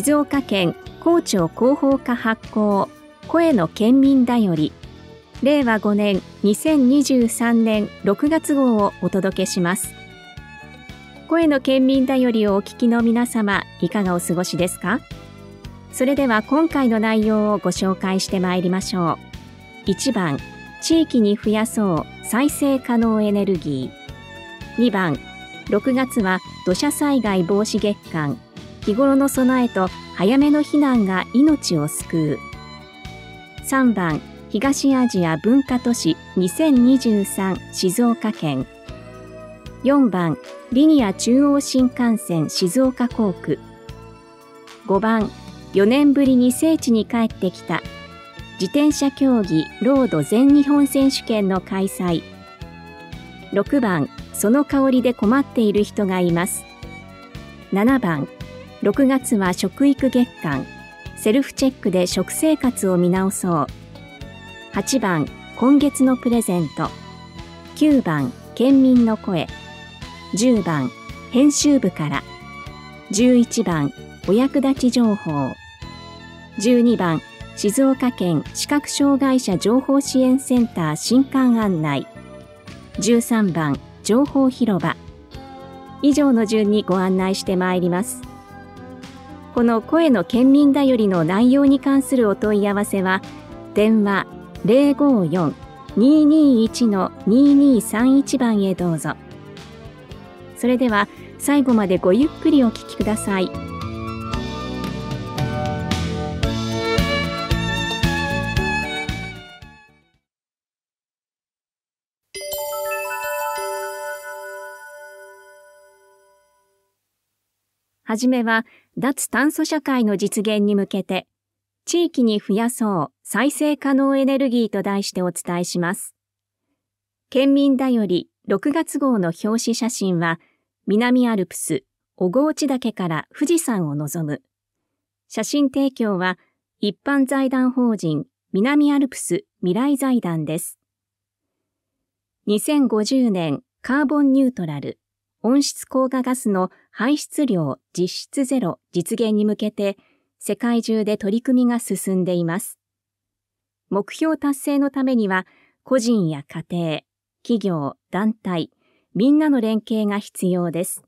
静岡県高知広報課発行声の県民だより令和5年2023年6月号をお届けします声の県民だよりをお聞きの皆様いかがお過ごしですかそれでは今回の内容をご紹介してまいりましょう1番地域に増やそう再生可能エネルギー2番6月は土砂災害防止月間日頃の備えと早めの避難が命を救う3番東アジア文化都市2023静岡県4番リニア中央新幹線静岡工区5番4年ぶりに聖地に帰ってきた自転車競技ロード全日本選手権の開催6番その香りで困っている人がいます7番6月は食育月間セルフチェックで食生活を見直そう8番今月のプレゼント9番県民の声10番編集部から11番お役立ち情報12番静岡県視覚障害者情報支援センター新館案内13番情報広場以上の順にご案内してまいります。この声の県民だよりの内容に関するお問い合わせは電話054-221-2231番へどうぞそれでは最後までごゆっくりお聞きください。はじめは脱炭素社会の実現に向けて、地域に増やそう再生可能エネルギーと題してお伝えします。県民だより6月号の表紙写真は、南アルプス小河内岳から富士山を望む。写真提供は、一般財団法人南アルプス未来財団です。2050年カーボンニュートラル。温室効果ガスの排出量実質ゼロ実現に向けて世界中で取り組みが進んでいます。目標達成のためには個人や家庭、企業、団体、みんなの連携が必要です。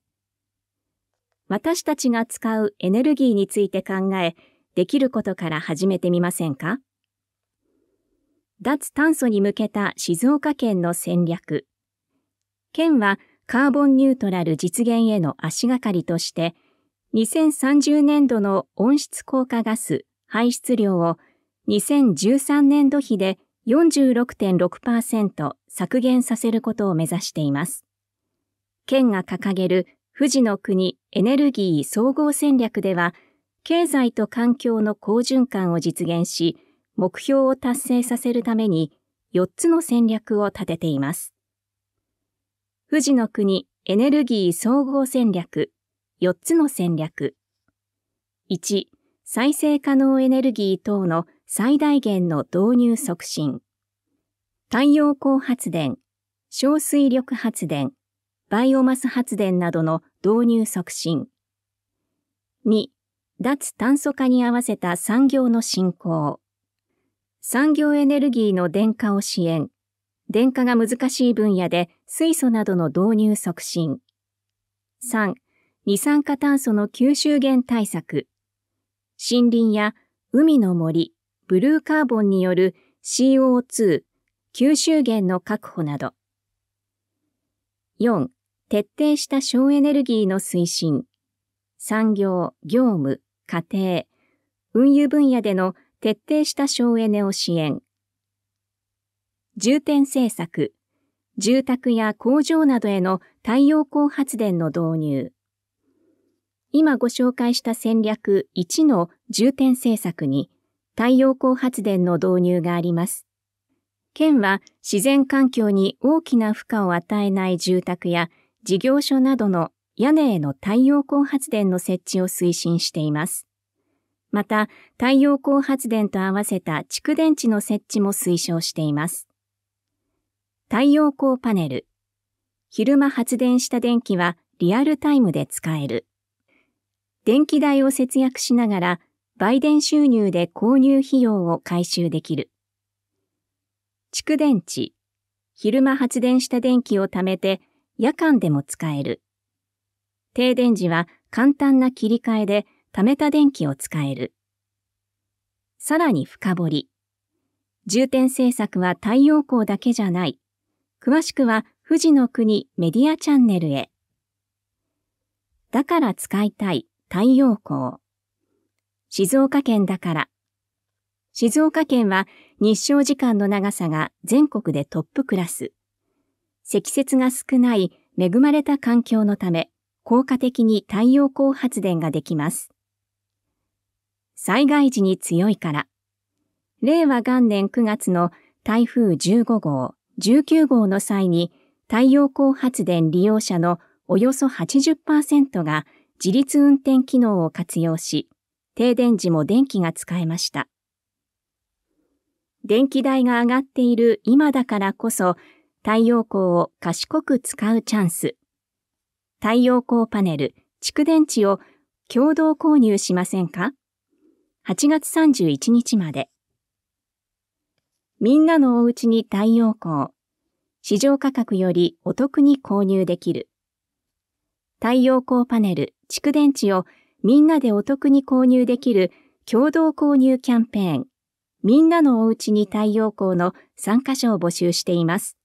私たちが使うエネルギーについて考え、できることから始めてみませんか脱炭素に向けた静岡県の戦略。県はカーボンニュートラル実現への足がかりとして、2030年度の温室効果ガス排出量を2013年度比で46.6%削減させることを目指しています。県が掲げる富士の国エネルギー総合戦略では、経済と環境の好循環を実現し、目標を達成させるために4つの戦略を立てています。富士の国エネルギー総合戦略4つの戦略1再生可能エネルギー等の最大限の導入促進太陽光発電小水力発電バイオマス発電などの導入促進2脱炭素化に合わせた産業の振興産業エネルギーの電化を支援電化が難しい分野で水素などの導入促進。3、二酸化炭素の吸収源対策。森林や海の森、ブルーカーボンによる CO2 吸収源の確保など。4、徹底した省エネルギーの推進。産業、業務、家庭、運輸分野での徹底した省エネを支援。重点政策、住宅や工場などへの太陽光発電の導入。今ご紹介した戦略1の重点政策に太陽光発電の導入があります。県は自然環境に大きな負荷を与えない住宅や事業所などの屋根への太陽光発電の設置を推進しています。また、太陽光発電と合わせた蓄電池の設置も推奨しています。太陽光パネル。昼間発電した電気はリアルタイムで使える。電気代を節約しながら売電収入で購入費用を回収できる。蓄電池。昼間発電した電気を貯めて夜間でも使える。停電時は簡単な切り替えで貯めた電気を使える。さらに深掘り。重点政策は太陽光だけじゃない。詳しくは富士の国メディアチャンネルへ。だから使いたい太陽光。静岡県だから。静岡県は日照時間の長さが全国でトップクラス。積雪が少ない恵まれた環境のため、効果的に太陽光発電ができます。災害時に強いから。令和元年9月の台風15号、19号の際に太陽光発電利用者のおよそ80%が自立運転機能を活用し、停電時も電気が使えました。電気代が上がっている今だからこそ太陽光を賢く使うチャンス。太陽光パネル、蓄電池を共同購入しませんか ?8 月31日まで。みんなのおうちに太陽光。市場価格よりお得に購入できる。太陽光パネル、蓄電池をみんなでお得に購入できる共同購入キャンペーン、みんなのおうちに太陽光の参加者を募集しています。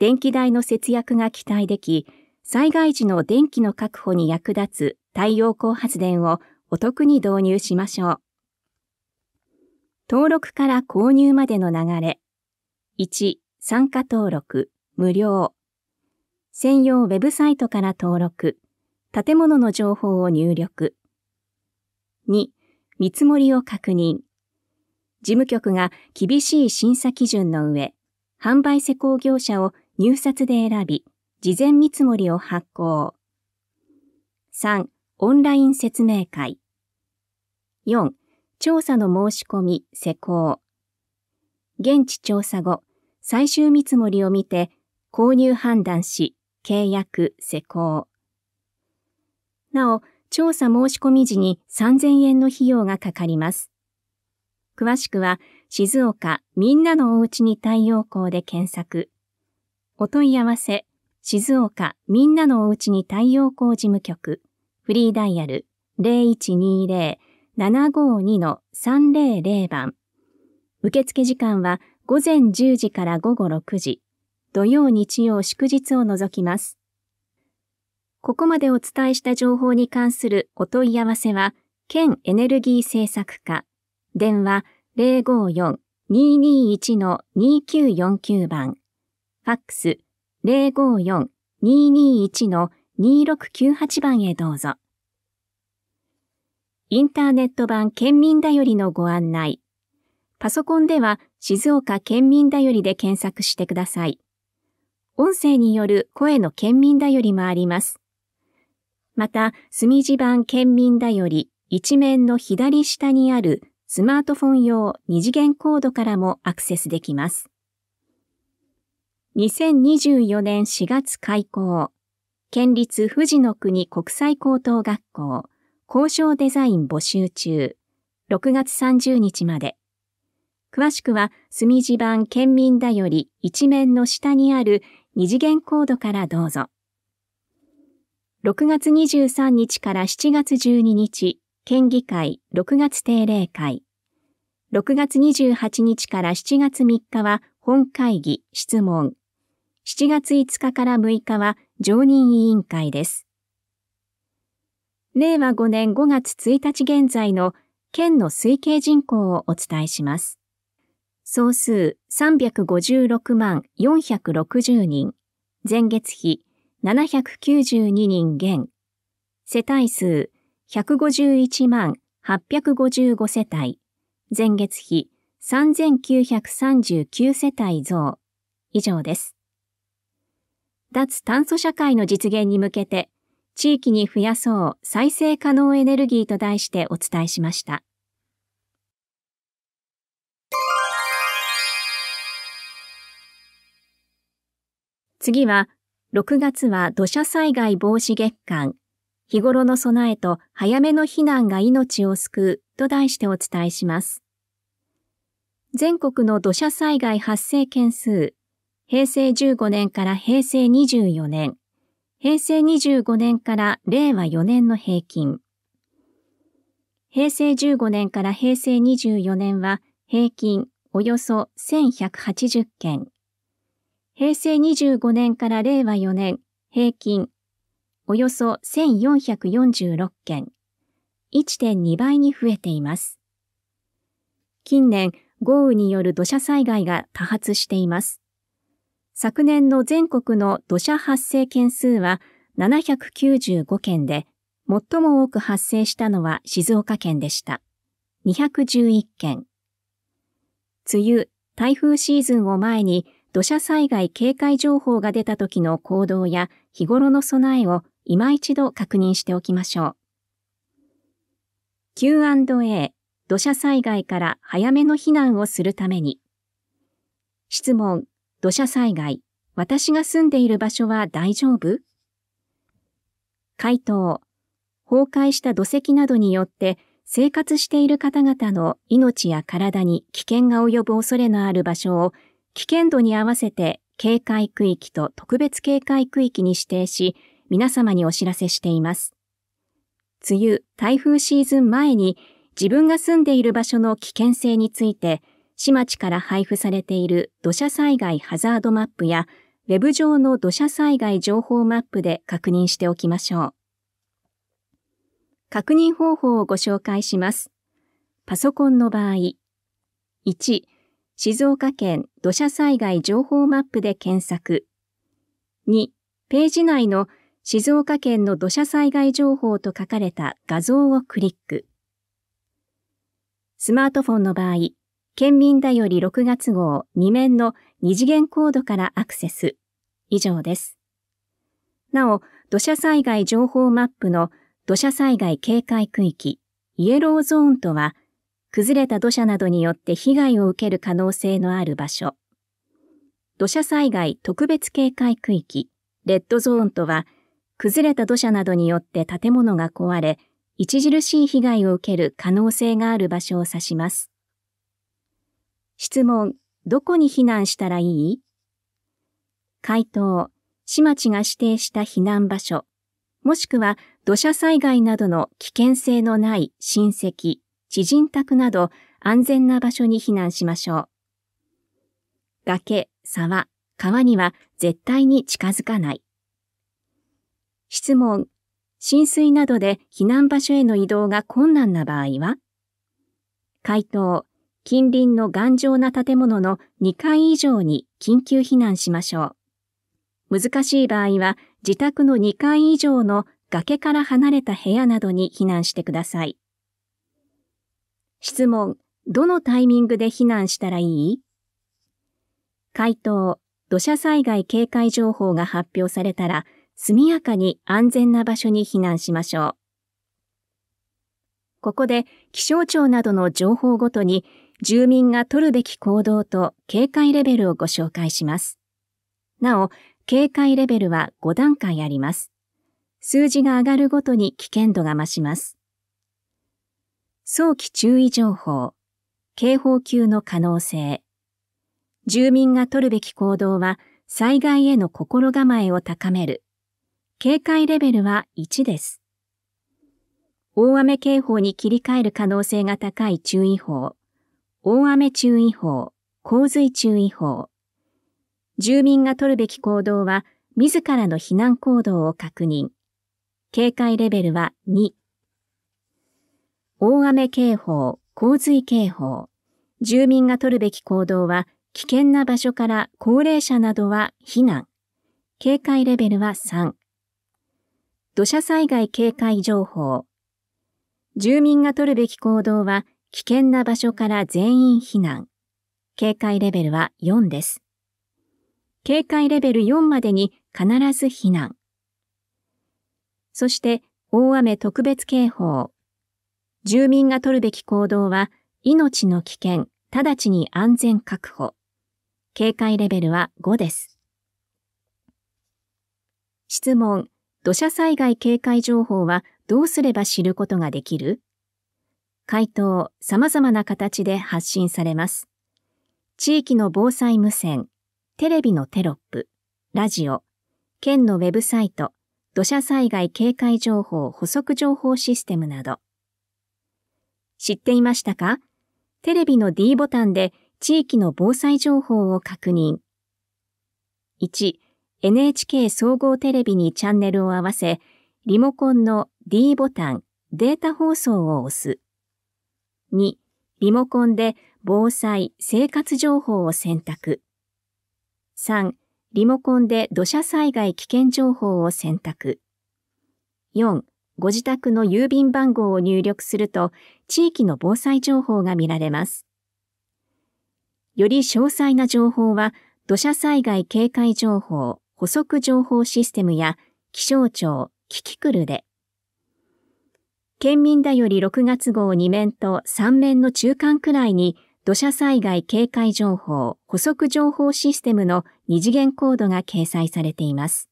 電気代の節約が期待でき、災害時の電気の確保に役立つ太陽光発電をお得に導入しましょう。登録から購入までの流れ。1、参加登録、無料。専用ウェブサイトから登録。建物の情報を入力。2、見積もりを確認。事務局が厳しい審査基準の上、販売施工業者を入札で選び、事前見積もりを発行。3、オンライン説明会。4、調査の申し込み、施工。現地調査後、最終見積もりを見て、購入判断し、契約、施工。なお、調査申し込み時に3000円の費用がかかります。詳しくは、静岡みんなのおうちに太陽光で検索。お問い合わせ、静岡みんなのおうちに太陽光事務局、フリーダイヤル0120 752-300番。受付時間は午前10時から午後6時、土曜日曜祝日を除きます。ここまでお伝えした情報に関するお問い合わせは、県エネルギー政策課、電話054-221-2949番、ファックス054-221-2698番へどうぞ。インターネット版県民だよりのご案内。パソコンでは静岡県民だよりで検索してください。音声による声の県民だよりもあります。また、墨字版県民だより一面の左下にあるスマートフォン用二次元コードからもアクセスできます。2024年4月開校、県立富士の国国際高等学校交渉デザイン募集中、6月30日まで。詳しくは、墨字版県民だより一面の下にある二次元コードからどうぞ。6月23日から7月12日、県議会6月定例会。6月28日から7月3日は本会議、質問。7月5日から6日は常任委員会です。令和5年5月1日現在の県の推計人口をお伝えします。総数356万460人、前月比792人減、世帯数151万855世帯、前月比3939世帯増、以上です。脱炭素社会の実現に向けて、地域に増やそう再生可能エネルギーと題してお伝えしました。次は、6月は土砂災害防止月間、日頃の備えと早めの避難が命を救うと題してお伝えします。全国の土砂災害発生件数、平成15年から平成24年、平成25年から令和4年の平均。平成15年から平成24年は平均およそ1180件。平成25年から令和4年平均およそ1446件。1.2倍に増えています。近年、豪雨による土砂災害が多発しています。昨年の全国の土砂発生件数は795件で、最も多く発生したのは静岡県でした。211件。梅雨、台風シーズンを前に土砂災害警戒情報が出た時の行動や日頃の備えを今一度確認しておきましょう。Q&A 土砂災害から早めの避難をするために質問土砂災害、私が住んでいる場所は大丈夫回答、崩壊した土石などによって生活している方々の命や体に危険が及ぶ恐れのある場所を危険度に合わせて警戒区域と特別警戒区域に指定し、皆様にお知らせしています。梅雨、台風シーズン前に自分が住んでいる場所の危険性について、市町から配布されている土砂災害ハザードマップや、ウェブ上の土砂災害情報マップで確認しておきましょう。確認方法をご紹介します。パソコンの場合、1、静岡県土砂災害情報マップで検索。2、ページ内の静岡県の土砂災害情報と書かれた画像をクリック。スマートフォンの場合、県民だより6月号2面の2次元コードからアクセス。以上です。なお、土砂災害情報マップの土砂災害警戒区域、イエローゾーンとは、崩れた土砂などによって被害を受ける可能性のある場所。土砂災害特別警戒区域、レッドゾーンとは、崩れた土砂などによって建物が壊れ、著しい被害を受ける可能性がある場所を指します。質問、どこに避難したらいい回答、市町が指定した避難場所、もしくは土砂災害などの危険性のない親戚、知人宅など安全な場所に避難しましょう。崖、沢、川には絶対に近づかない。質問、浸水などで避難場所への移動が困難な場合は回答、近隣の頑丈な建物の2階以上に緊急避難しましょう。難しい場合は自宅の2階以上の崖から離れた部屋などに避難してください。質問、どのタイミングで避難したらいい回答、土砂災害警戒情報が発表されたら、速やかに安全な場所に避難しましょう。ここで気象庁などの情報ごとに住民が取るべき行動と警戒レベルをご紹介します。なお、警戒レベルは5段階あります。数字が上がるごとに危険度が増します。早期注意情報、警報級の可能性。住民が取るべき行動は災害への心構えを高める。警戒レベルは1です。大雨警報に切り替える可能性が高い注意報。大雨注意報、洪水注意報。住民が取るべき行動は、自らの避難行動を確認。警戒レベルは2。大雨警報、洪水警報。住民が取るべき行動は、危険な場所から高齢者などは避難。警戒レベルは3。土砂災害警戒情報。住民が取るべき行動は、危険な場所から全員避難。警戒レベルは4です。警戒レベル4までに必ず避難。そして大雨特別警報。住民が取るべき行動は命の危険、直ちに安全確保。警戒レベルは5です。質問。土砂災害警戒情報はどうすれば知ることができる回答、様々な形で発信されます。地域の防災無線、テレビのテロップ、ラジオ、県のウェブサイト、土砂災害警戒情報補足情報システムなど。知っていましたかテレビの D ボタンで地域の防災情報を確認。1、NHK 総合テレビにチャンネルを合わせ、リモコンの D ボタン、データ放送を押す。2、リモコンで防災、生活情報を選択。3、リモコンで土砂災害危険情報を選択。4、ご自宅の郵便番号を入力すると、地域の防災情報が見られます。より詳細な情報は、土砂災害警戒情報、補足情報システムや気象庁、キキクルで、県民だより6月号2面と3面の中間くらいに土砂災害警戒情報補足情報システムの二次元コードが掲載されています。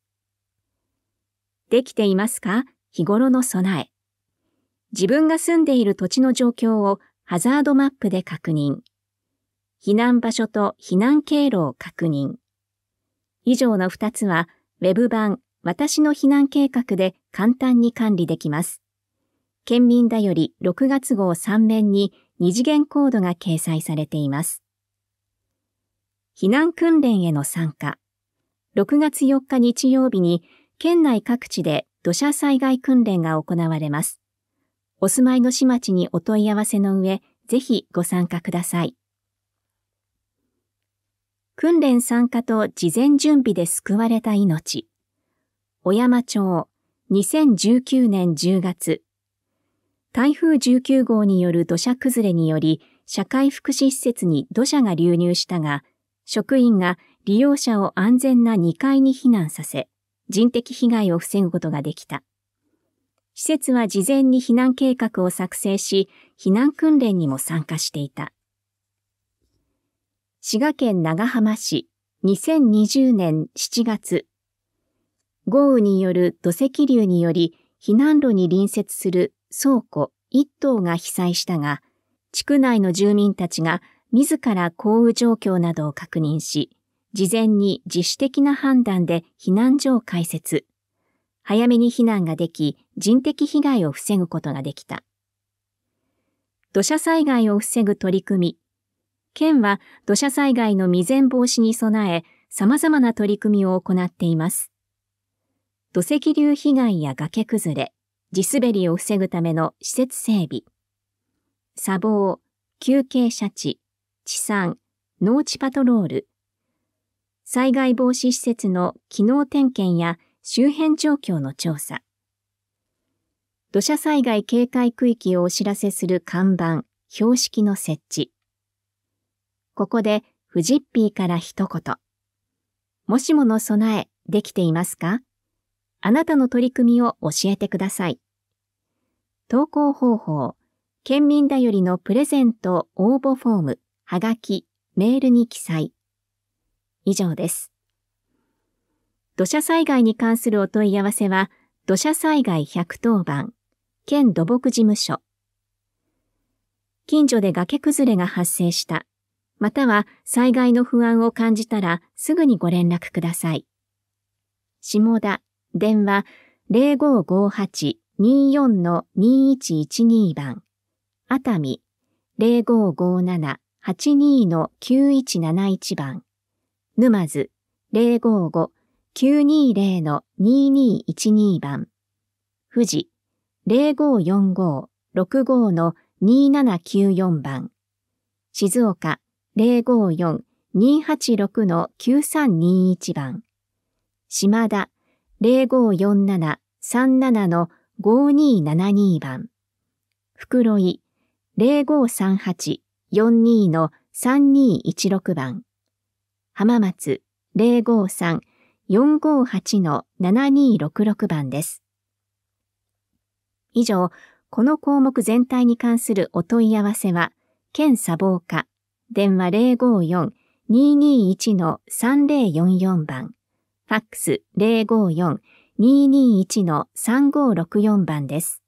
できていますか日頃の備え。自分が住んでいる土地の状況をハザードマップで確認。避難場所と避難経路を確認。以上の2つは Web 版私の避難計画で簡単に管理できます。県民だより6月号3面に2次元コードが掲載されています。避難訓練への参加。6月4日日曜日に県内各地で土砂災害訓練が行われます。お住まいの市町にお問い合わせの上、ぜひご参加ください。訓練参加と事前準備で救われた命。小山町2019年10月台風19号による土砂崩れにより、社会福祉施設に土砂が流入したが、職員が利用者を安全な2階に避難させ、人的被害を防ぐことができた。施設は事前に避難計画を作成し、避難訓練にも参加していた。滋賀県長浜市、2020年7月。豪雨による土石流により、避難路に隣接する倉庫1棟が被災したが、地区内の住民たちが自ら降雨状況などを確認し、事前に自主的な判断で避難所を開設。早めに避難ができ、人的被害を防ぐことができた。土砂災害を防ぐ取り組み。県は土砂災害の未然防止に備え、様々な取り組みを行っています。土石流被害や崖崩れ、地滑りを防ぐための施設整備、砂防、休憩車地、地産、農地パトロール、災害防止施設の機能点検や周辺状況の調査、土砂災害警戒区域をお知らせする看板、標識の設置。ここで、フジッピーから一言。もしもの備え、できていますかあなたの取り組みを教えてください。投稿方法、県民だよりのプレゼント応募フォーム、はがき、メールに記載。以上です。土砂災害に関するお問い合わせは、土砂災害110番、県土木事務所。近所で崖崩れが発生した、または災害の不安を感じたらすぐにご連絡ください。下田電話0558-24-2112番、熱海0557-82-9171番、沼津055-920-2212番、富士0545-65-2794番、静岡054-286-9321番、島田0547-37-5272番。袋井0538-42 3216番。浜松053-458 7266番です。以上、この項目全体に関するお問い合わせは、県砂防課、電話054-221 3044番。ファックス054-221-3564番です。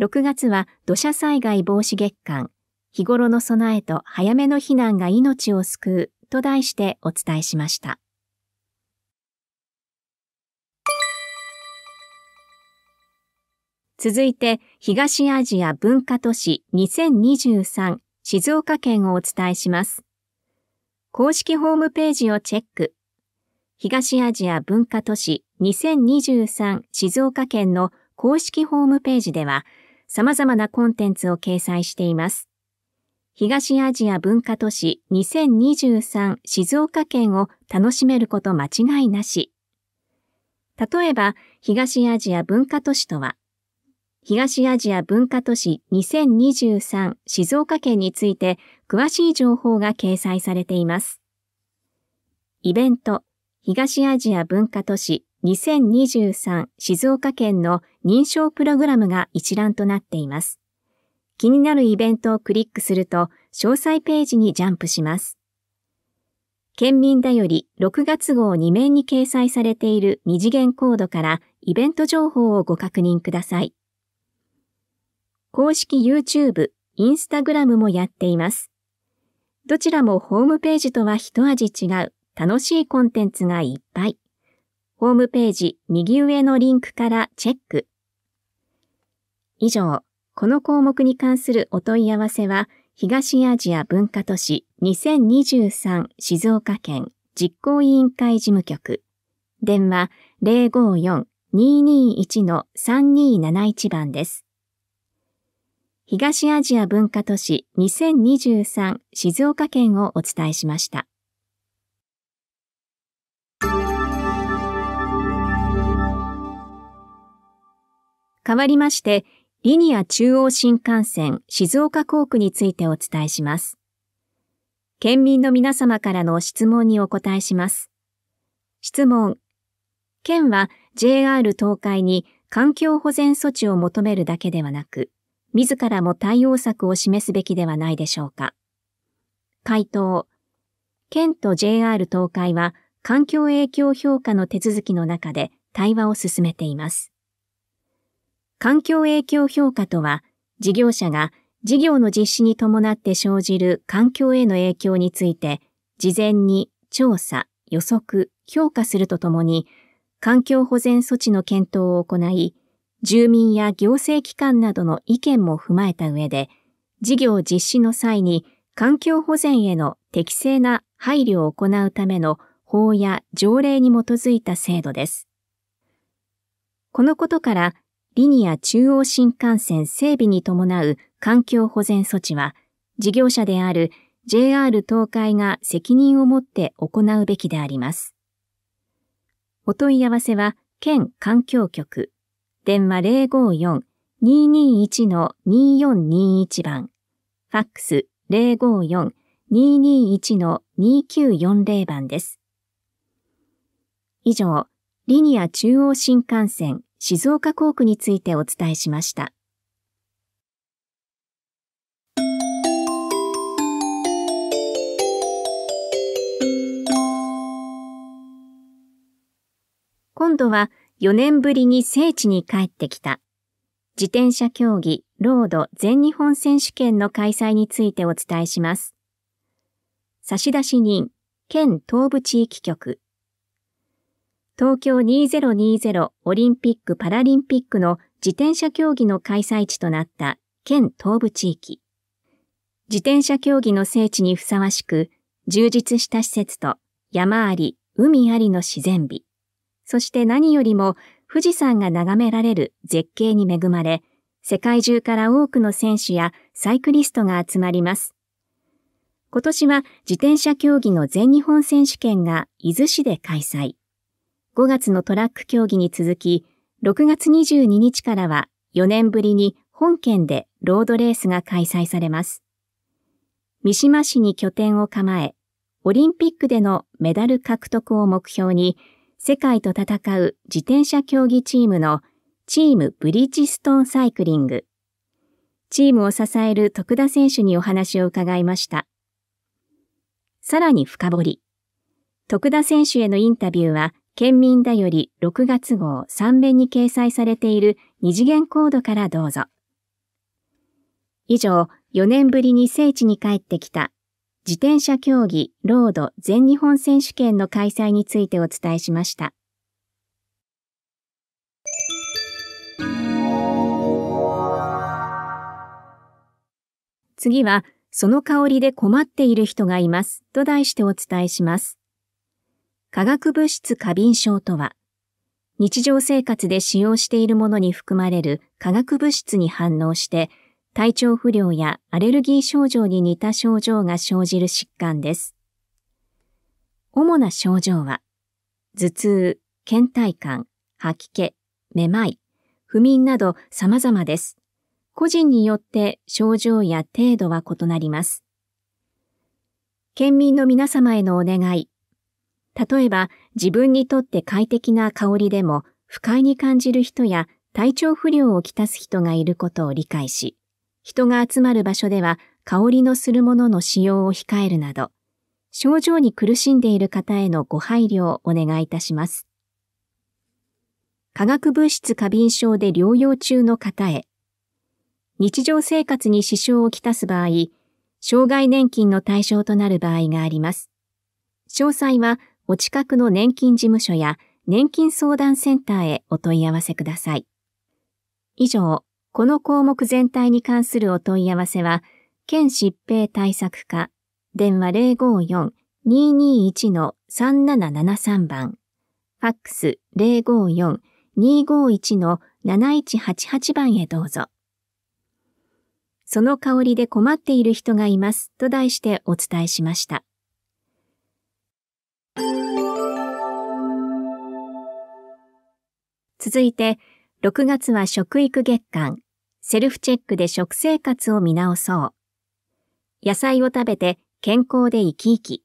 6月は土砂災害防止月間、日頃の備えと早めの避難が命を救うと題してお伝えしました。続いて、東アジア文化都市2023静岡県をお伝えします。公式ホームページをチェック。東アジア文化都市2023静岡県の公式ホームページでは様々なコンテンツを掲載しています。東アジア文化都市2023静岡県を楽しめること間違いなし。例えば、東アジア文化都市とは、東アジア文化都市2023静岡県について詳しい情報が掲載されています。イベント東アジア文化都市2023静岡県の認証プログラムが一覧となっています。気になるイベントをクリックすると、詳細ページにジャンプします。県民だより6月号2面に掲載されている二次元コードからイベント情報をご確認ください。公式 YouTube、Instagram もやっています。どちらもホームページとは一味違う楽しいコンテンツがいっぱい。ホームページ右上のリンクからチェック。以上、この項目に関するお問い合わせは、東アジア文化都市2023静岡県実行委員会事務局。電話054-221-3271番です。東アジア文化都市2023静岡県をお伝えしました。変わりまして、リニア中央新幹線静岡工区についてお伝えします。県民の皆様からの質問にお答えします。質問。県は JR 東海に環境保全措置を求めるだけではなく、自らも対応策を示すべきではないでしょうか。回答。県と JR 東海は環境影響評価の手続きの中で対話を進めています。環境影響評価とは、事業者が事業の実施に伴って生じる環境への影響について、事前に調査、予測、評価するとともに、環境保全措置の検討を行い、住民や行政機関などの意見も踏まえた上で、事業実施の際に環境保全への適正な配慮を行うための法や条例に基づいた制度です。このことからリニア中央新幹線整備に伴う環境保全措置は、事業者である JR 東海が責任を持って行うべきであります。お問い合わせは、県環境局、電話054-221-2421番、ファックス054-221-2940番です。以上、リニア中央新幹線静岡工区についてお伝えしました。今度は4年ぶりに聖地に帰ってきた。自転車競技ロード全日本選手権の開催についてお伝えします。差出人、県東部地域局、東京2020オリンピック・パラリンピックの自転車競技の開催地となった県東部地域。自転車競技の聖地にふさわしく、充実した施設と山あり、海ありの自然美。そして何よりも富士山が眺められる絶景に恵まれ、世界中から多くの選手やサイクリストが集まります。今年は自転車競技の全日本選手権が伊豆市で開催。5月のトラック競技に続き、6月22日からは4年ぶりに本県でロードレースが開催されます。三島市に拠点を構え、オリンピックでのメダル獲得を目標に、世界と戦う自転車競技チームのチームブリッジストーンサイクリング。チームを支える徳田選手にお話を伺いました。さらに深掘り。徳田選手へのインタビューは県民だより6月号3面に掲載されている二次元コードからどうぞ。以上、4年ぶりに聖地に帰ってきた自転車競技ロード全日本選手権の開催についてお伝えしました。次は、その香りで困っている人がいますと題してお伝えします。化学物質過敏症とは、日常生活で使用しているものに含まれる化学物質に反応して、体調不良やアレルギー症状に似た症状が生じる疾患です。主な症状は、頭痛、倦怠感、吐き気、めまい、不眠など様々です。個人によって症状や程度は異なります。県民の皆様へのお願い、例えば自分にとって快適な香りでも不快に感じる人や体調不良をきたす人がいることを理解し、人が集まる場所では香りのするものの使用を控えるなど、症状に苦しんでいる方へのご配慮をお願いいたします。化学物質過敏症で療養中の方へ、日常生活に支障をきたす場合、障害年金の対象となる場合があります。詳細はお近くの年金事務所や年金相談センターへお問い合わせください。以上、この項目全体に関するお問い合わせは、県疾病対策課、電話054-221-3773番、ファックス054-251-7188番へどうぞ。その香りで困っている人がいますと題してお伝えしました。続いて、6月は食育月間、セルフチェックで食生活を見直そう。野菜を食べて健康で生き生き。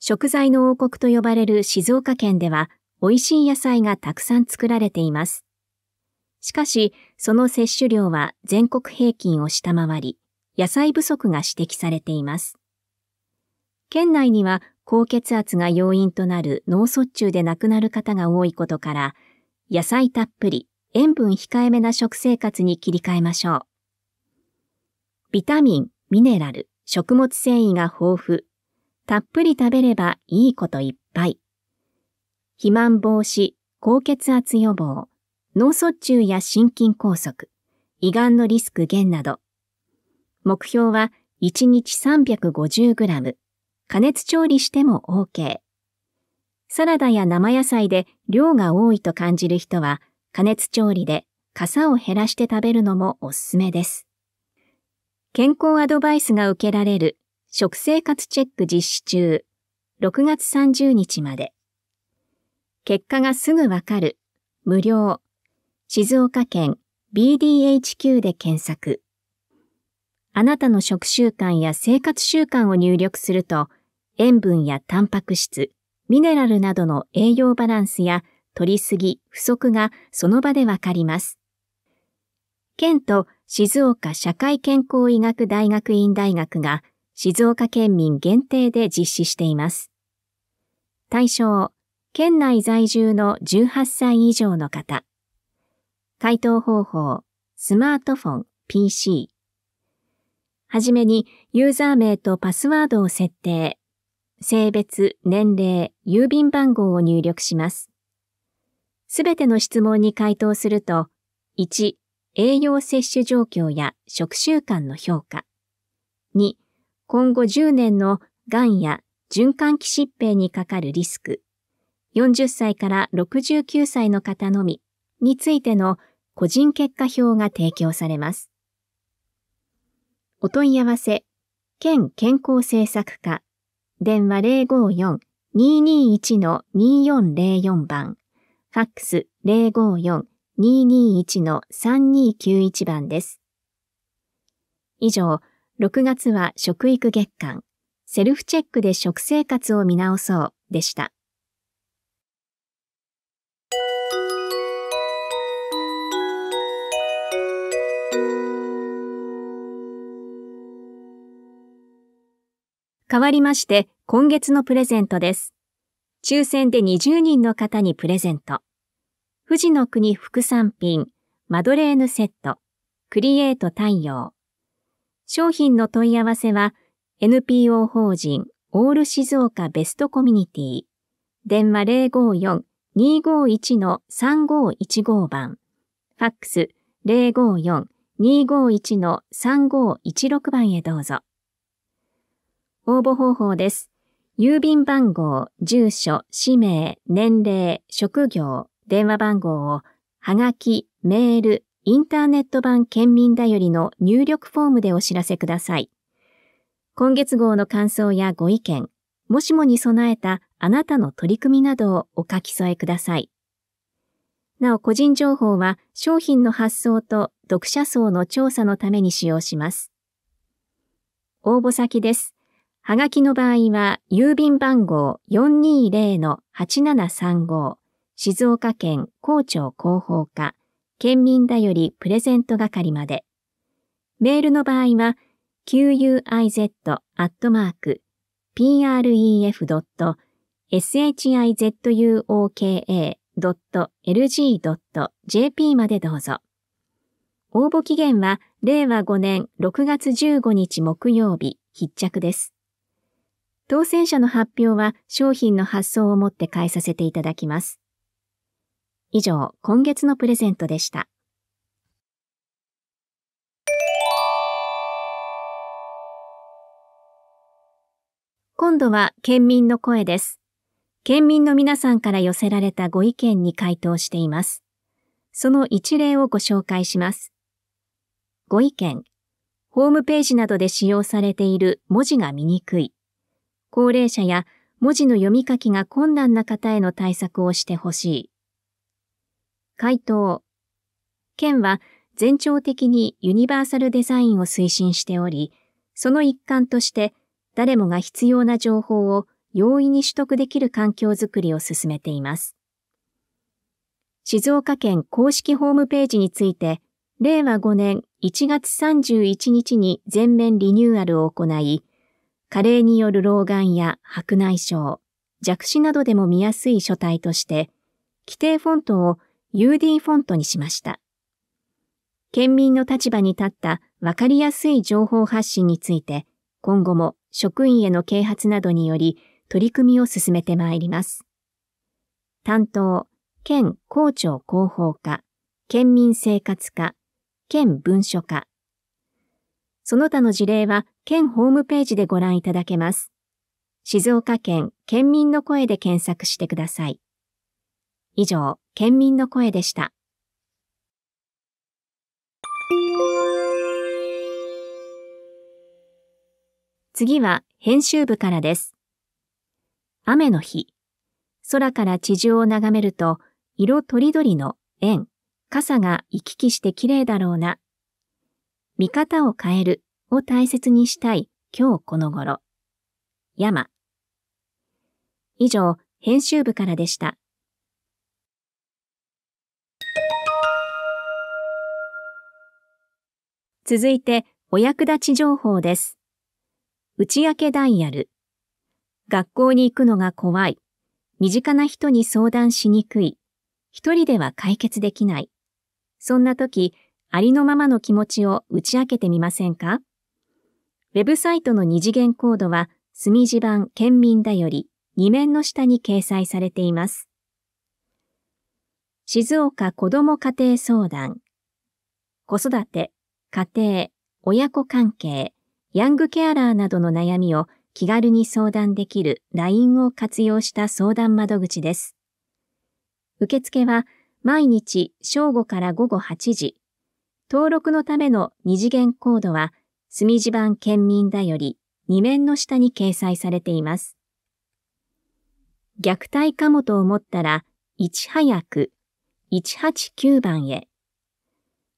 食材の王国と呼ばれる静岡県では、美味しい野菜がたくさん作られています。しかし、その摂取量は全国平均を下回り、野菜不足が指摘されています。県内には高血圧が要因となる脳卒中で亡くなる方が多いことから、野菜たっぷり、塩分控えめな食生活に切り替えましょう。ビタミン、ミネラル、食物繊維が豊富。たっぷり食べればいいこといっぱい。肥満防止、高血圧予防、脳卒中や心筋梗塞、胃がんのリスク減など。目標は1日 350g。加熱調理しても OK。サラダや生野菜で量が多いと感じる人は、加熱調理で傘を減らして食べるのもおすすめです。健康アドバイスが受けられる食生活チェック実施中、6月30日まで。結果がすぐわかる、無料、静岡県 BDHQ で検索。あなたの食習慣や生活習慣を入力すると、塩分やタンパク質、ミネラルなどの栄養バランスや取りすぎ、不足がその場でわかります。県と静岡社会健康医学大学院大学が静岡県民限定で実施しています。対象、県内在住の18歳以上の方。回答方法、スマートフォン、PC。はじめにユーザー名とパスワードを設定。性別、年齢、郵便番号を入力します。すべての質問に回答すると、1、栄養摂取状況や食習慣の評価。2、今後10年の癌や循環器疾病にかかるリスク。40歳から69歳の方のみについての個人結果表が提供されます。お問い合わせ、県健康政策課電話054-221-2404番、ファックス054-221-3291番です。以上、6月は食育月間、セルフチェックで食生活を見直そうでした。変わりまして、今月のプレゼントです。抽選で20人の方にプレゼント。富士の国副産品、マドレーヌセット、クリエイト太陽。商品の問い合わせは、NPO 法人、オール静岡ベストコミュニティ。電話054-251-3515番。ファックス054-251-3516番へどうぞ。応募方法です。郵便番号、住所、氏名、年齢、職業、電話番号を、はがき、メール、インターネット版県民だよりの入力フォームでお知らせください。今月号の感想やご意見、もしもに備えたあなたの取り組みなどをお書き添えください。なお、個人情報は商品の発送と読者層の調査のために使用します。応募先です。はがきの場合は、郵便番号420-8735、静岡県校長広報課、県民だよりプレゼント係まで。メールの場合は、q i z p r e f s h i z u o k a l g j p までどうぞ。応募期限は令和5年6月15日木曜日必着です。当選者の発表は商品の発送をもって変えさせていただきます。以上、今月のプレゼントでした。今度は県民の声です。県民の皆さんから寄せられたご意見に回答しています。その一例をご紹介します。ご意見。ホームページなどで使用されている文字が見にくい。高齢者や文字の読み書きが困難な方への対策をしてほしい。回答。県は全庁的にユニバーサルデザインを推進しており、その一環として誰もが必要な情報を容易に取得できる環境づくりを進めています。静岡県公式ホームページについて、令和5年1月31日に全面リニューアルを行い、加齢による老眼や白内障、弱視などでも見やすい書体として、規定フォントを UD フォントにしました。県民の立場に立ったわかりやすい情報発信について、今後も職員への啓発などにより取り組みを進めてまいります。担当、県校長広報課、県民生活課、県文書課、その他の事例は県ホームページでご覧いただけます。静岡県県民の声で検索してください。以上、県民の声でした。次は編集部からです。雨の日。空から地上を眺めると、色とりどりの円、傘が行き来して綺麗だろうな見方を変えるを大切にしたい今日この頃。山。以上、編集部からでした。続いて、お役立ち情報です。内明けダイヤル。学校に行くのが怖い。身近な人に相談しにくい。一人では解決できない。そんな時、ありのままの気持ちを打ち明けてみませんかウェブサイトの二次元コードは、墨字版県民だより、2面の下に掲載されています。静岡子ども家庭相談。子育て、家庭、親子関係、ヤングケアラーなどの悩みを気軽に相談できる LINE を活用した相談窓口です。受付は毎日正午から午後8時、登録のための二次元コードは、墨字版県民だより2面の下に掲載されています。虐待かもと思ったら、いち早く189番へ。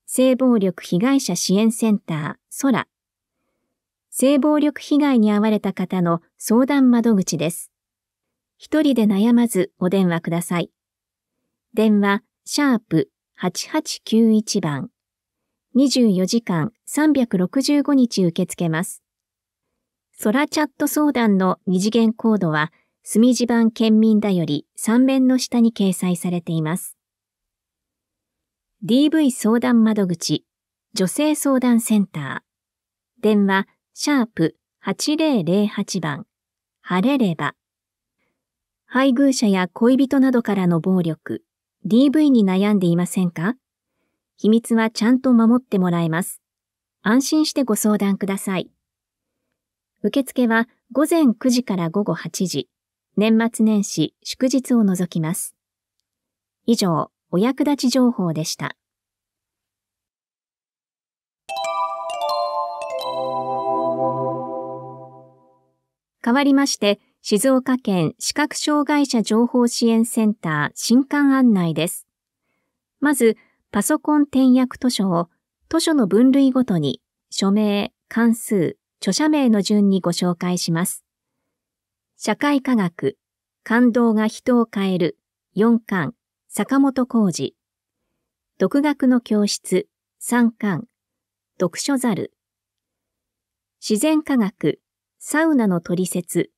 性暴力被害者支援センター、空。性暴力被害に遭われた方の相談窓口です。一人で悩まずお電話ください。電話、シャープ8891番。24時間365日受け付けます。ソラチャット相談の二次元コードは、墨字版県民だより3面の下に掲載されています。DV 相談窓口、女性相談センター、電話、シャープ8008番、晴れれば、配偶者や恋人などからの暴力、DV に悩んでいませんか秘密はちゃんと守ってもらえます。安心してご相談ください。受付は午前9時から午後8時、年末年始、祝日を除きます。以上、お役立ち情報でした。変わりまして、静岡県視覚障害者情報支援センター新館案内です。まず、パソコン転訳図書を図書の分類ごとに署名、関数、著者名の順にご紹介します。社会科学、感動が人を変える、4巻、坂本浩二。独学の教室、3巻、読書猿。自然科学、サウナの取説、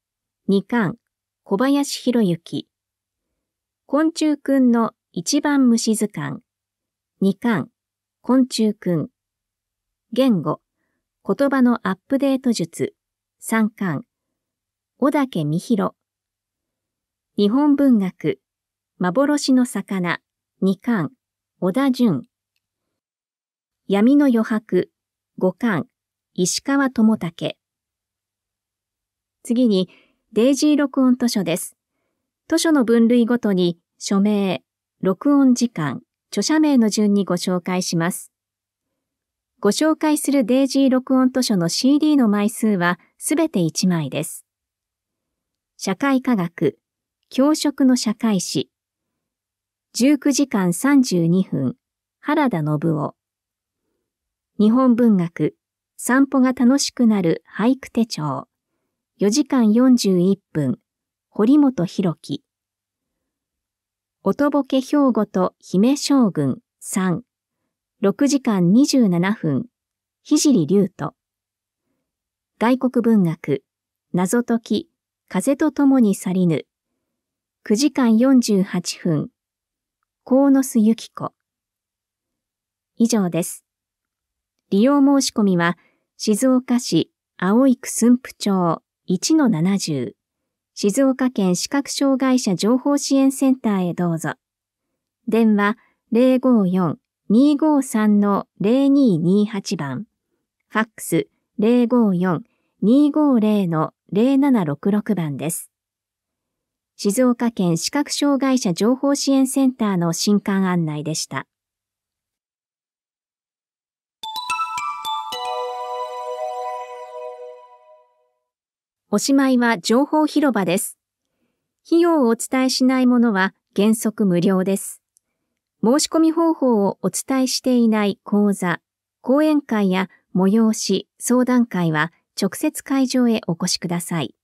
2巻、小林博之。昆虫くんの一番虫図鑑。2巻、昆虫くん。言語、言葉のアップデート術。3巻、小竹美弘。日本文学、幻の魚。2巻、小田淳。闇の余白、5巻、石川智武。次に、デイジー録音図書です。図書の分類ごとに、署名、録音時間、著者名の順にご紹介します。ご紹介するデイジー録音図書の CD の枚数はすべて1枚です。社会科学、教職の社会史、19時間32分、原田信夫。日本文学、散歩が楽しくなる俳句手帳、4時間41分、堀本博樹。とぼけ兵庫と姫将軍3、6時間27分、ひじりうと。外国文学、謎解き、風と共に去りぬ。9時間48分、鴻巣ユキ子。以上です。利用申し込みは、静岡市青い区駿府町1-70静岡県視覚障害者情報支援センターへどうぞ。電話054-253-0228番。f a x 054-250-0766番です。静岡県視覚障害者情報支援センターの新刊案内でした。おしまいは情報広場です。費用をお伝えしないものは原則無料です。申し込み方法をお伝えしていない講座、講演会や催し、相談会は直接会場へお越しください。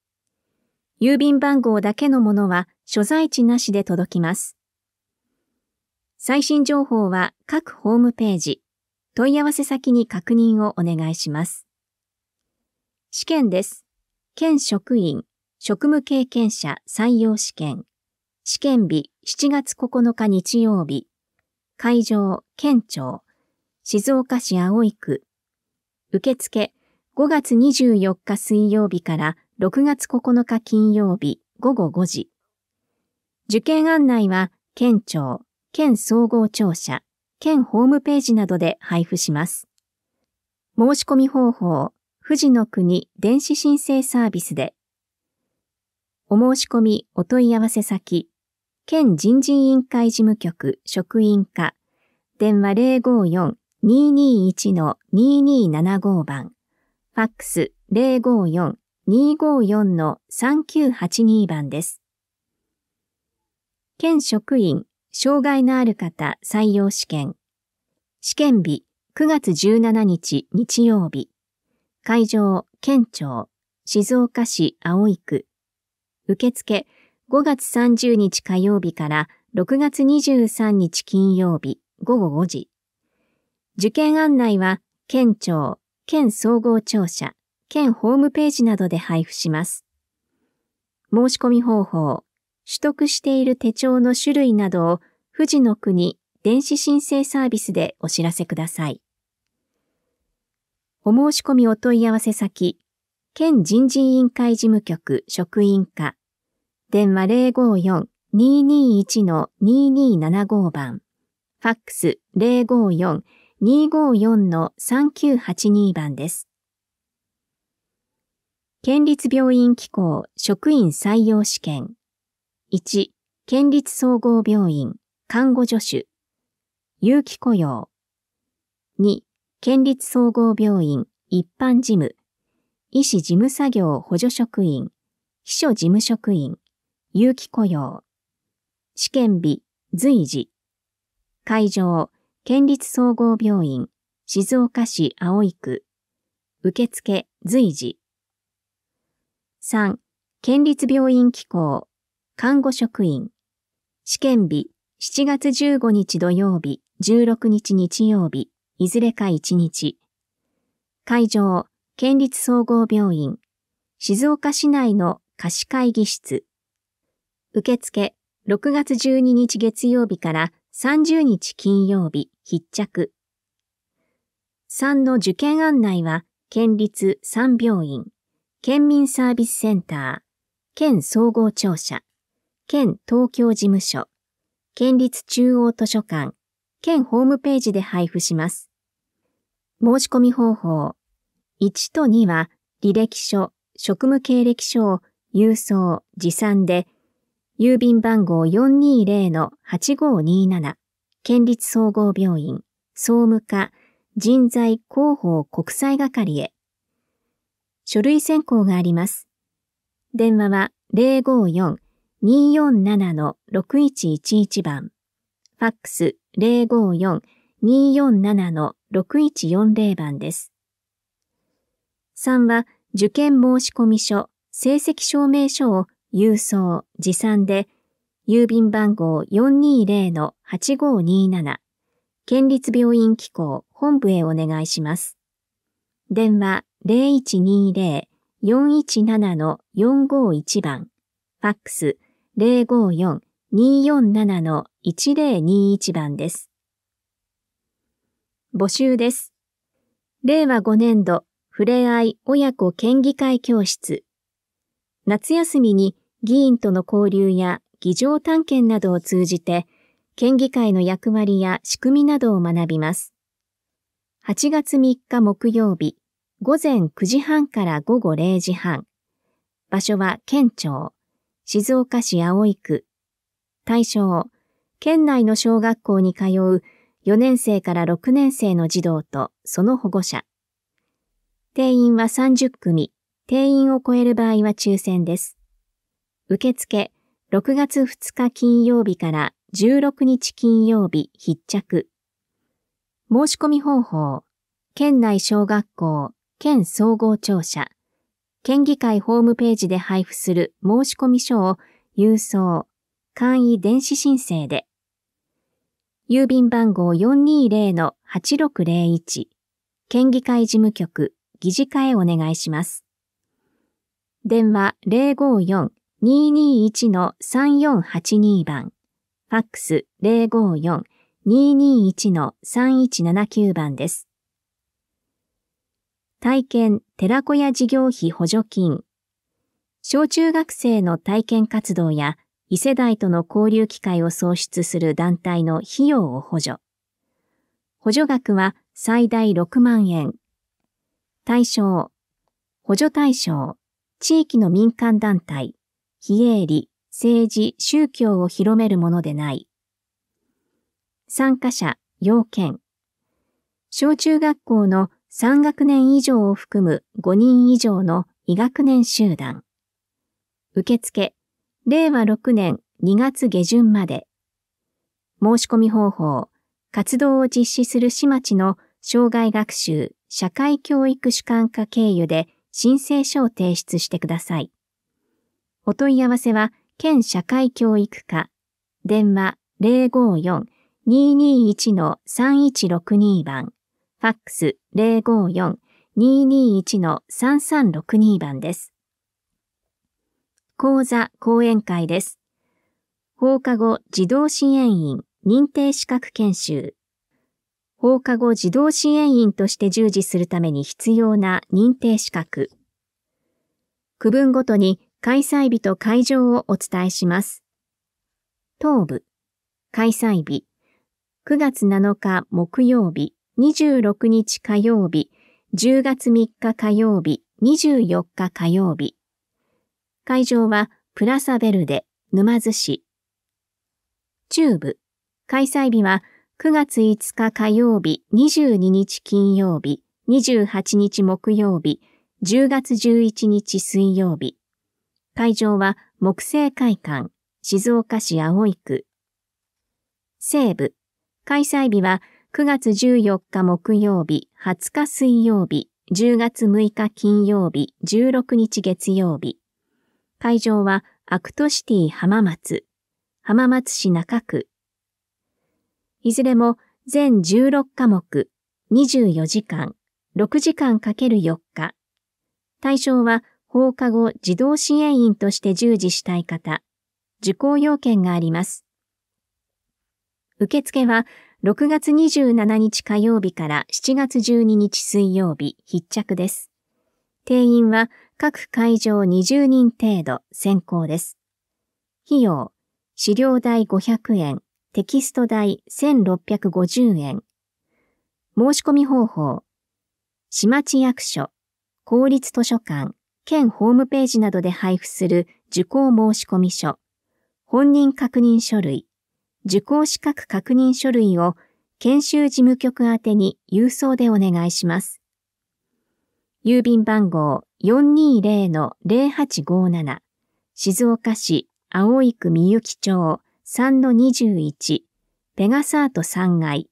郵便番号だけのものは所在地なしで届きます。最新情報は各ホームページ、問い合わせ先に確認をお願いします。試験です。県職員、職務経験者採用試験、試験日7月9日日曜日、会場、県庁、静岡市葵区、受付、5月24日水曜日から6月9日金曜日午後5時。受験案内は県庁、県総合庁舎、県ホームページなどで配布します。申し込み方法、富士の国電子申請サービスで、お申し込みお問い合わせ先、県人事委員会事務局職員課、電話054-221-2275番、ファックス054-254-3982番です。県職員、障害のある方採用試験。試験日9月17日日曜日。会場、県庁、静岡市葵区。受付、5月30日火曜日から6月23日金曜日午後5時。受験案内は、県庁、県総合庁舎、県ホームページなどで配布します。申し込み方法、取得している手帳の種類などを、富士の国電子申請サービスでお知らせください。お申し込みお問い合わせ先、県人事委員会事務局職員課、電話054-221-2275番、ファックス054-254-3982番です。県立病院機構職員採用試験。1、県立総合病院看護助手、有機雇用。2、県立総合病院一般事務、医師事務作業補助職員、秘書事務職員、有期雇用、試験日、随時、会場、県立総合病院、静岡市葵区、受付、随時。3、県立病院機構、看護職員、試験日、7月15日土曜日、16日日曜日、いずれか1日。会場、県立総合病院、静岡市内の貸し会議室。受付、6月12日月曜日から30日金曜日、必着。3の受験案内は、県立3病院、県民サービスセンター、県総合庁舎、県東京事務所、県立中央図書館、県ホームページで配布します。申し込み方法。1と2は、履歴書、職務経歴書を郵送、持参で、郵便番号420-8527、県立総合病院、総務課、人材広報国際係へ。書類選考があります。電話は054-247-6111番。ファックス054-247-6140番です。3は受験申込書、成績証明書を郵送、持参で、郵便番号420-8527、県立病院機構本部へお願いします。電話0120-417-451番、ファックス054 247-1021番です。募集です。令和5年度ふれあい親子県議会教室。夏休みに議員との交流や議場探検などを通じて、県議会の役割や仕組みなどを学びます。8月3日木曜日、午前9時半から午後0時半。場所は県庁、静岡市葵区対象、県内の小学校に通う4年生から6年生の児童とその保護者。定員は30組、定員を超える場合は抽選です。受付、6月2日金曜日から16日金曜日必着。申し込み方法、県内小学校、県総合庁舎、県議会ホームページで配布する申し込み書を郵送、簡易電子申請で、郵便番号420-8601、県議会事務局、議事課へお願いします。電話054-221-3482番、ファックス054-221-3179番です。体験寺子屋事業費補助金小中学生の体験活動や異世代との交流機会を創出する団体の費用を補助。補助額は最大6万円。対象、補助対象、地域の民間団体、非営利、政治、宗教を広めるものでない。参加者、要件。小中学校の3学年以上を含む5人以上の医学年集団。受付、令和6年2月下旬まで、申し込み方法、活動を実施する市町の障害学習社会教育主管課経由で申請書を提出してください。お問い合わせは、県社会教育課、電話054-221-3162番、ファックス054-221-3362番です。講座講演会です。放課後児童支援員認定資格研修。放課後児童支援員として従事するために必要な認定資格。区分ごとに開催日と会場をお伝えします。東部、開催日、9月7日木曜日、26日火曜日、10月3日火曜日、24日火曜日。会場はプラサベルデ、沼津市。中部、開催日は9月5日火曜日、22日金曜日、28日木曜日、10月11日水曜日。会場は木星会館、静岡市葵区。西部、開催日は9月14日木曜日、20日水曜日、10月6日金曜日、16日月曜日。会場はアクトシティ浜松、浜松市中区。いずれも全16科目、24時間、6時間かける4日。対象は放課後児童支援員として従事したい方、受講要件があります。受付は6月27日火曜日から7月12日水曜日必着です。定員は各会場20人程度先行です。費用、資料代500円、テキスト代1650円。申し込み方法、市町役所、公立図書館、県ホームページなどで配布する受講申込書、本人確認書類、受講資格確認書類を研修事務局宛に郵送でお願いします。郵便番号420-0857静岡市青井区みゆき町3-21ペガサート3階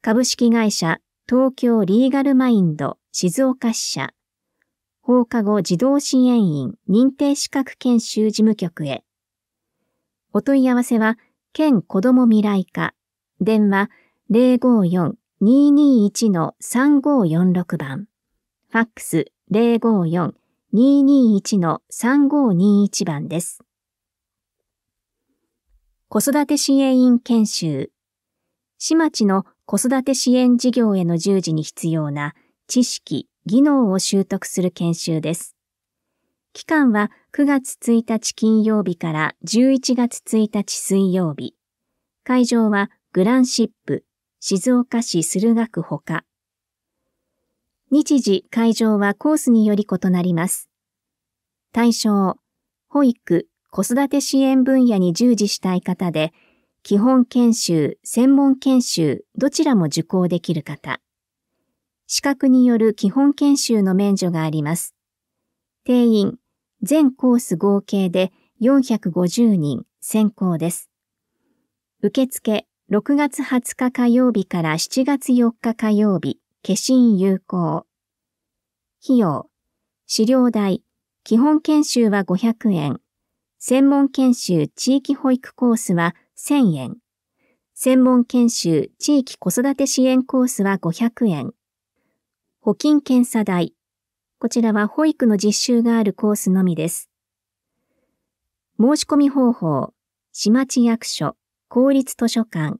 株式会社東京リーガルマインド静岡支社放課後児童支援員認定資格研修事務局へお問い合わせは県子ども未来課電話054-221-3546番ファックス054-221-3521番です。子育て支援員研修。市町の子育て支援事業への従事に必要な知識、技能を習得する研修です。期間は9月1日金曜日から11月1日水曜日。会場はグランシップ、静岡市駿河区ほか、日時、会場はコースにより異なります。対象、保育、子育て支援分野に従事したい方で、基本研修、専門研修、どちらも受講できる方。資格による基本研修の免除があります。定員、全コース合計で450人先行です。受付、6月20日火曜日から7月4日火曜日、化身有効。費用、資料代、基本研修は500円、専門研修地域保育コースは1000円、専門研修地域子育て支援コースは500円、保菌検査代、こちらは保育の実習があるコースのみです。申し込み方法、市町役所、公立図書館、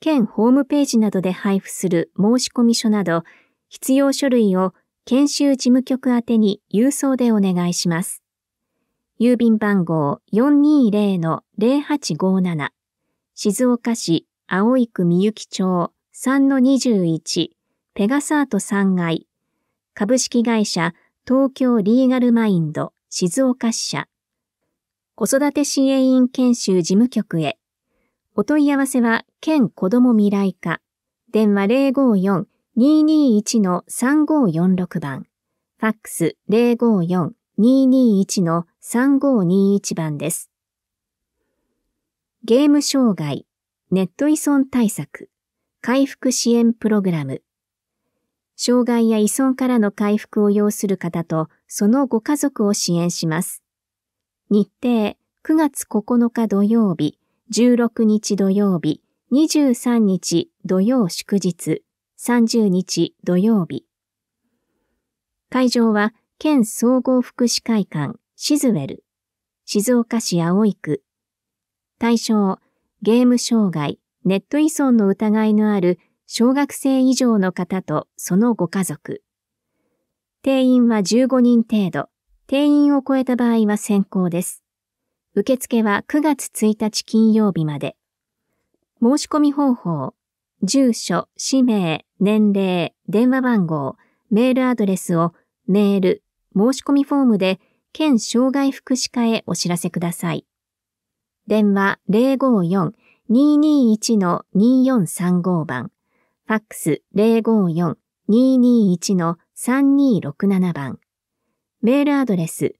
県ホームページなどで配布する申込書など、必要書類を研修事務局宛てに郵送でお願いします。郵便番号420-0857静岡市青井区みゆき町3-21ペガサート3階株式会社東京リーガルマインド静岡支社子育て支援員研修事務局へお問い合わせは、県子ども未来課、電話054-221-3546番、ファックス054-221-3521番です。ゲーム障害、ネット依存対策、回復支援プログラム。障害や依存からの回復を要する方と、そのご家族を支援します。日程、9月9日土曜日、16日土曜日、23日土曜祝日、30日土曜日。会場は県総合福祉会館シズウェル、静岡市葵区。対象、ゲーム障害、ネット依存の疑いのある小学生以上の方とそのご家族。定員は15人程度。定員を超えた場合は先行です。受付は9月1日金曜日まで。申し込み方法、住所、氏名、年齢、電話番号、メールアドレスをメール、申し込みフォームで県障害福祉課へお知らせください。電話054-221-2435番、ファックス054-221-3267番、メールアドレス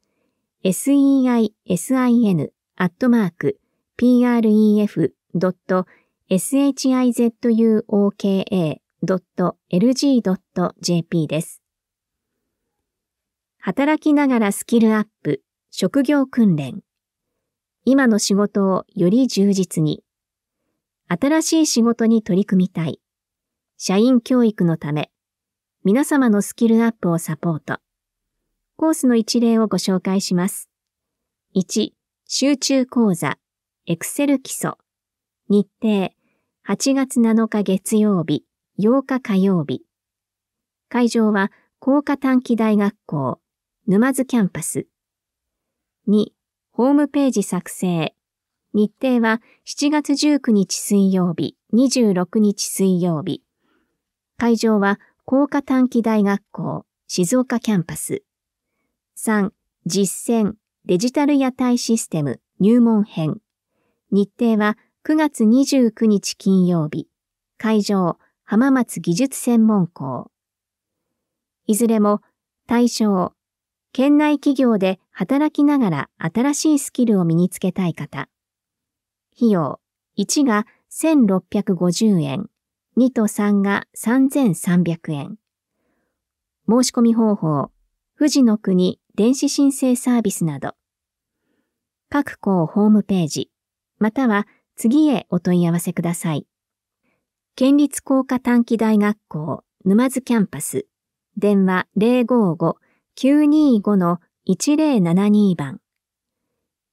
s e i sin, アットマーク、pref.shizuoka.lg.jp です。働きながらスキルアップ、職業訓練。今の仕事をより充実に。新しい仕事に取り組みたい。社員教育のため、皆様のスキルアップをサポート。コースの一例をご紹介します。1、集中講座、エクセル基礎。日程、8月7日月曜日、8日火曜日。会場は、高科短期大学校、沼津キャンパス。2、ホームページ作成。日程は7月19日水曜日、26日水曜日。会場は、高科短期大学校、静岡キャンパス。3、実践デジタル屋台システム入門編。日程は9月29日金曜日。会場、浜松技術専門校。いずれも対象、県内企業で働きながら新しいスキルを身につけたい方。費用、1が1650円、2と3が3300円。申し込み方法、富士の国電子申請サービスなど、各校ホームページ、または次へお問い合わせください。県立工科短期大学校沼津キャンパス、電話055-925-1072番。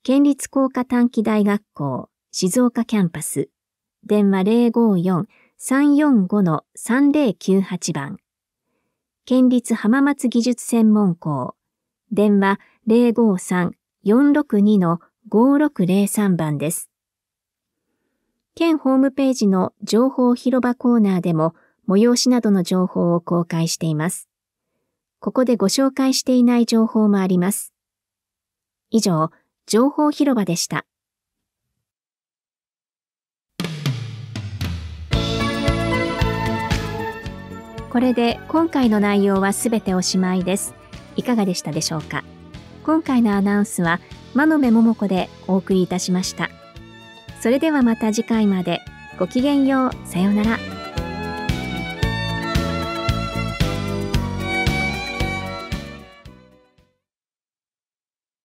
県立工科短期大学校静岡キャンパス、電話054-345-3098番。県立浜松技術専門校電話053-462-5603番です。県ホームページの情報広場コーナーでも催しなどの情報を公開しています。ここでご紹介していない情報もあります。以上、情報広場でした。これで今回の内容はすべておしまいです。いかがでしたでしょうか今回のアナウンスは真目桃子でお送りいたしましたそれではまた次回までごきげんようさようなら